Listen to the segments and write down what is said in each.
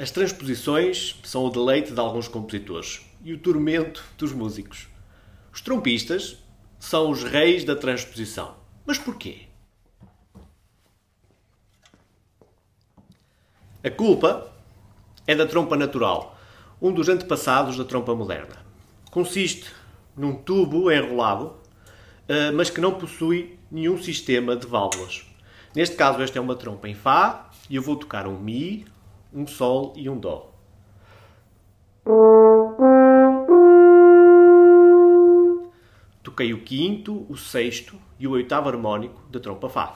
As transposições são o deleite de alguns compositores e o tormento dos músicos. Os trompistas são os reis da transposição. Mas porquê? A culpa é da trompa natural, um dos antepassados da trompa moderna. Consiste num tubo enrolado, eh, mas que não possui nenhum sistema de válvulas. Neste caso, esta é uma trompa em Fá e eu vou tocar um Mi, um Sol e um Dó. Toquei o quinto, o sexto e o oitavo harmónico da trompa Fá.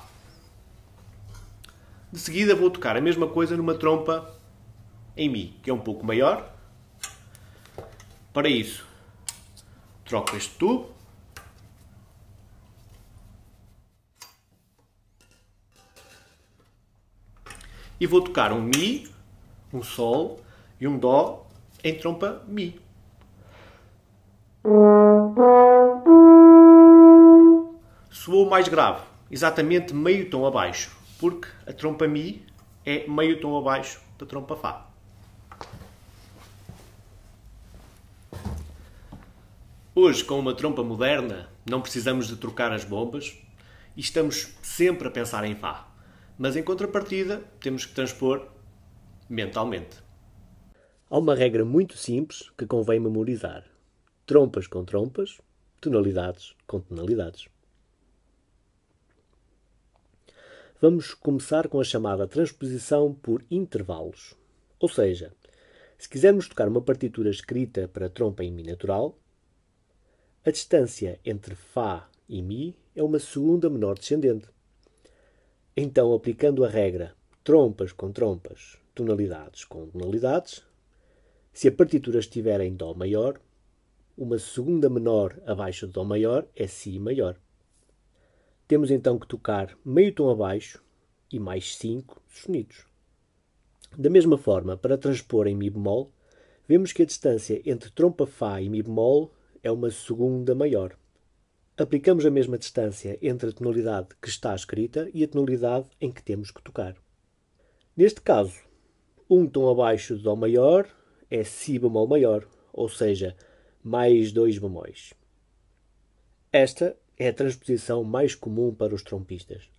De seguida vou tocar a mesma coisa numa trompa em Mi, que é um pouco maior. Para isso, troco este tubo. E vou tocar um Mi um Sol e um Dó em trompa Mi. Soou mais grave, exatamente meio tom abaixo, porque a trompa Mi é meio tom abaixo da trompa Fá. Hoje, com uma trompa moderna, não precisamos de trocar as bombas e estamos sempre a pensar em Fá. Mas em contrapartida, temos que transpor mentalmente. Há uma regra muito simples que convém memorizar: trompas com trompas, tonalidades com tonalidades. Vamos começar com a chamada transposição por intervalos. Ou seja, se quisermos tocar uma partitura escrita para trompa em Mi natural, a distância entre Fá e Mi é uma segunda menor descendente. Então, aplicando a regra trompas com trompas, tonalidades com tonalidades. Se a partitura estiver em Dó maior, uma segunda menor abaixo de Dó maior é Si maior. Temos então que tocar meio tom abaixo e mais 5 sonidos. Da mesma forma, para transpor em Mi bemol, vemos que a distância entre trompa Fá e Mi bemol é uma segunda maior. Aplicamos a mesma distância entre a tonalidade que está escrita e a tonalidade em que temos que tocar. Neste caso, um tom abaixo de Dó maior é Si bemol maior, ou seja, mais dois bemóis. Esta é a transposição mais comum para os trompistas,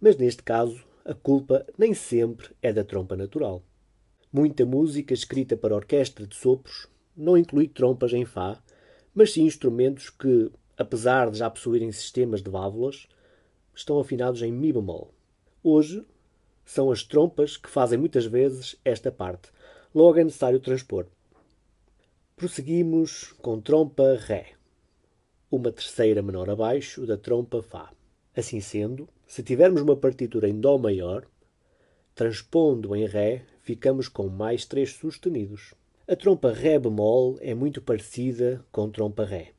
mas neste caso a culpa nem sempre é da trompa natural. Muita música escrita para orquestra de sopros não inclui trompas em Fá, mas sim instrumentos que, apesar de já possuírem sistemas de válvulas, estão afinados em Mi bemol. Hoje são as trompas que fazem muitas vezes esta parte. Logo é necessário transpor. Prosseguimos com trompa Ré, uma terceira menor abaixo da trompa Fá. Assim sendo, se tivermos uma partitura em Dó maior, transpondo em Ré, ficamos com mais três sustenidos. A trompa Ré bemol é muito parecida com trompa Ré.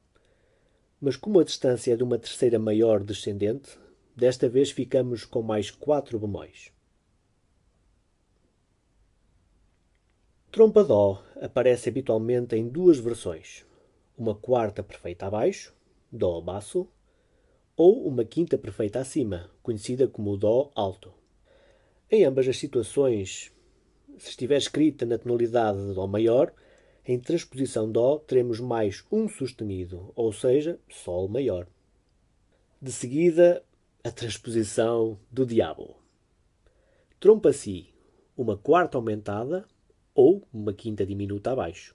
Mas como a distância é de uma terceira maior descendente, desta vez ficamos com mais quatro bemóis. Trompa Dó aparece habitualmente em duas versões: uma quarta perfeita abaixo, Dó baço, ou uma quinta perfeita acima, conhecida como Dó alto. Em ambas as situações, se estiver escrita na tonalidade de Dó maior, em transposição Dó teremos mais um sustenido, ou seja, Sol maior. De seguida, a transposição do Diabo. Trompa-si uma quarta aumentada ou uma quinta diminuta abaixo.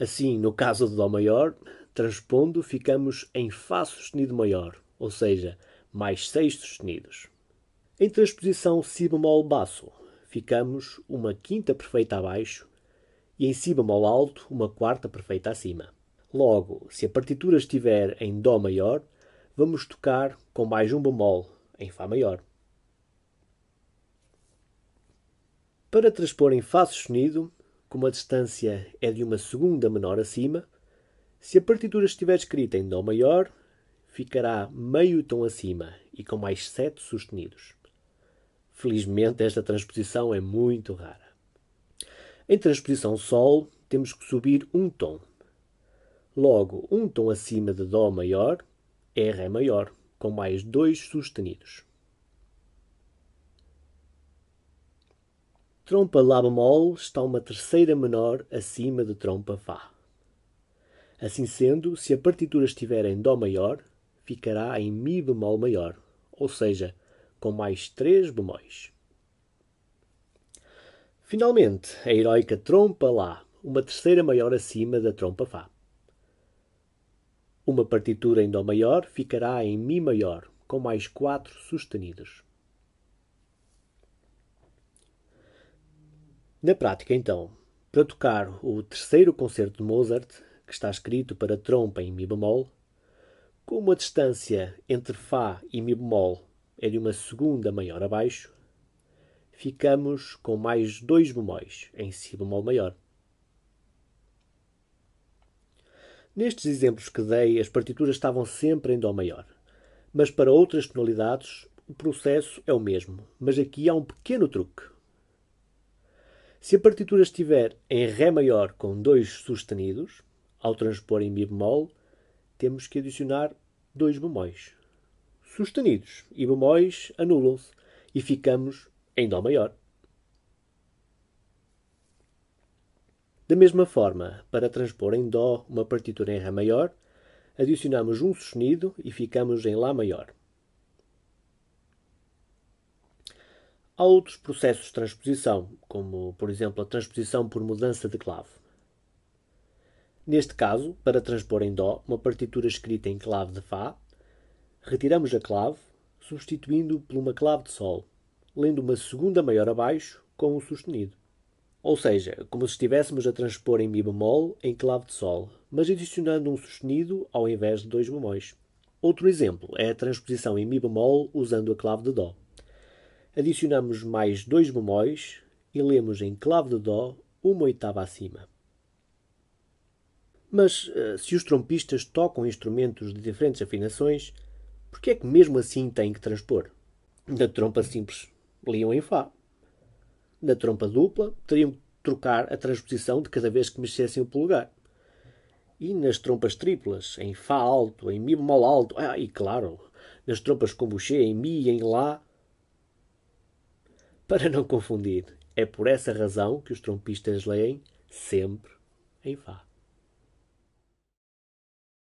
Assim, no caso do Dó maior, transpondo, ficamos em Fá sustenido maior, ou seja, mais seis sustenidos. Em transposição Si bemol baixo, ficamos uma quinta perfeita abaixo e em Si bemol alto, uma quarta perfeita acima. Logo, se a partitura estiver em Dó maior, vamos tocar com mais um bemol em Fá maior. Para transpor em Fá sustenido, como a distância é de uma segunda menor acima, se a partitura estiver escrita em Dó maior, ficará meio tom acima e com mais sete sustenidos. Felizmente, esta transposição é muito rara. Em transposição Sol, temos que subir um tom. Logo, um tom acima de Dó maior é Ré maior, com mais dois sustenidos. Trompa Lá bemol está uma terceira menor acima de trompa Fá. Assim sendo, se a partitura estiver em Dó maior, ficará em Mi bemol maior, ou seja, com mais três bemóis. Finalmente, a heroica trompa Lá, uma terceira maior acima da trompa Fá. Uma partitura em Dó maior ficará em Mi maior, com mais quatro sustenidos. Na prática, então, para tocar o terceiro concerto de Mozart, que está escrito para trompa em Mi bemol, como a distância entre Fá e Mi bemol é de uma segunda maior abaixo, ficamos com mais dois bemóis em Si bemol maior. Nestes exemplos que dei, as partituras estavam sempre em Dó maior, mas para outras tonalidades o processo é o mesmo, mas aqui há um pequeno truque. Se a partitura estiver em Ré maior com dois sustenidos, ao transpor em Mi bemol, temos que adicionar dois bemóis. Sustenidos e bemóis anulam-se e ficamos em Dó maior. Da mesma forma, para transpor em Dó uma partitura em Ré maior, adicionamos um sustenido e ficamos em Lá maior. Há outros processos de transposição, como, por exemplo, a transposição por mudança de clave. Neste caso, para transpor em Dó uma partitura escrita em clave de Fá, retiramos a clave, substituindo por uma clave de Sol, lendo uma segunda maior abaixo com um sustenido. Ou seja, como se estivéssemos a transpor em Mi bemol em clave de Sol, mas adicionando um sustenido ao invés de dois bemóis. Outro exemplo é a transposição em Mi bemol usando a clave de Dó. Adicionamos mais dois bemóis e lemos em clave de Dó uma oitava acima. Mas eh, se os trompistas tocam instrumentos de diferentes afinações, por que é que mesmo assim têm que transpor? Da trompa simples, liam em Fá. Na trompa dupla, teriam que trocar a transposição de cada vez que mexessem o polegar. E nas trompas triplas, em Fá alto, em Mi bemol alto, ah, e claro, nas trompas com buchê, em Mi e em Lá, para não confundir, é por essa razão que os trompistas leem sempre em Fá.